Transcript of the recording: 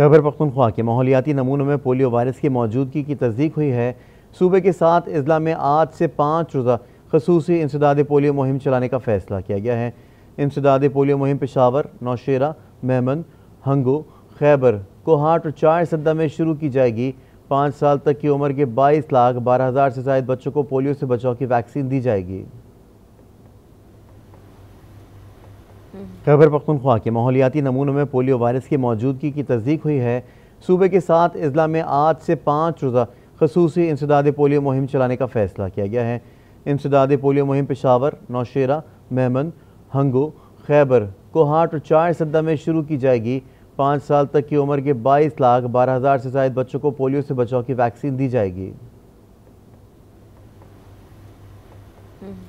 खैबर पख्तनख्वा के माहौलियाती नमूनों में पोलियो वायरस की मौजूदगी की तस्दीक हुई है सूबे के सात अजला में आज से पाँच रोज़ा खसूस इंसदाद पोलियो मुहिम चलाने का फैसला किया गया है इंसदाद पोलियो मुहिम पेशावर नौशेरा मेहमन हंगो खैबर कोहाट और चार सदा में शुरू की जाएगी पाँच साल तक की उम्र के बाईस लाख बारह हज़ार से जायद बच्चों को पोलियो से बचाव की वैक्सीन दी जाएगी खैबर पख्तनख्वा के माहौलियाती नमूनों में पोलियो वायरस की मौजूदगी की तस्दीक हुई है सूबे के साथ अजला में आज से पाँच रोज़ा खसूस इंसदाद पोलियो मुहिम चलाने का फैसला किया गया है इंसदाद पोलियो मुहिम पेशावर नौशेरा मेहमंद हंगो खैबर कोहाट और चार सद्दा में शुरू की जाएगी पाँच साल तक की उम्र के बाईस लाख बारह हज़ार से ज्यादा बच्चों को पोलियो से बचाव की वैक्सीन दी जाएगी